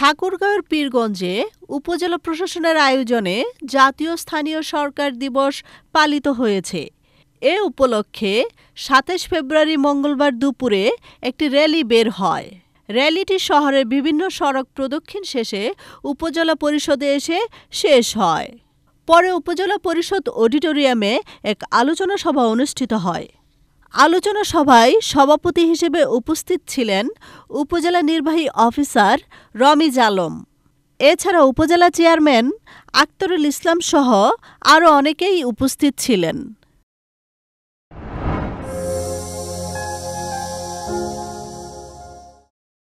ঠাকুরগাঁওয়ের পীরগঞ্জে উপজেলা প্রশাসনের আয়োজনে জাতীয় স্থানীয় সরকার দিবস পালিত হয়েছে এ উপলক্ষে সাতাশ ফেব্রুয়ারি মঙ্গলবার দুপুরে একটি র্যালি বের হয় র্যালিটি শহরের বিভিন্ন সড়ক প্রদক্ষিণ শেষে উপজেলা পরিষদে এসে শেষ হয় পরে উপজেলা পরিষদ অডিটোরিয়ামে এক আলোচনা সভা অনুষ্ঠিত হয় আলোচনা সভায় সভাপতি হিসেবে উপস্থিত ছিলেন উপজেলা নির্বাহী অফিসার রমিজ আলম এছাড়া উপজেলা চেয়ারম্যান আক্তরুল ইসলাম সহ আরও অনেকেই উপস্থিত ছিলেন